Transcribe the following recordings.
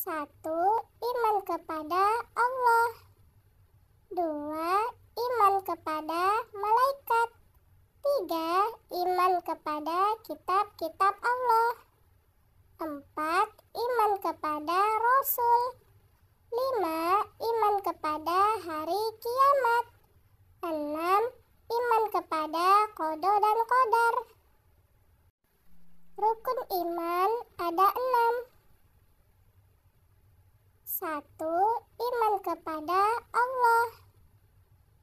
Satu, iman kepada Allah. Dua, iman kepada malaikat. Tiga, iman kepada kitab-kitab Allah. Empat, iman kepada Rasul. Lima, iman kepada hari kiamat. Enam, iman kepada kodo dan kodar. Rukun iman ada enam satu, iman kepada Allah.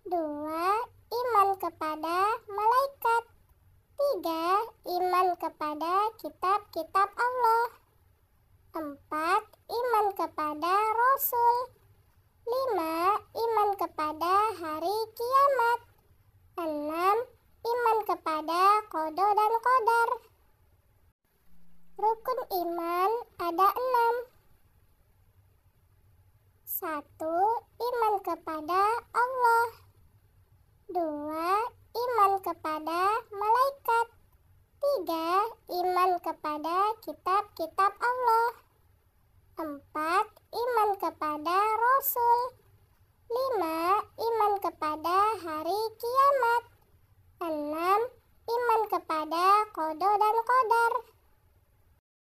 Dua, iman kepada malaikat. Tiga, iman kepada kitab-kitab Allah. Empat, iman kepada Rasul. Lima, iman kepada hari kiamat. Enam, iman kepada kodo dan kodar. Rukun iman ada enam satu, iman kepada Allah. Dua, iman kepada malaikat. Tiga, iman kepada kitab-kitab Allah. Empat, iman kepada Rasul. Lima, iman kepada hari kiamat. Enam, iman kepada kodo dan kodar.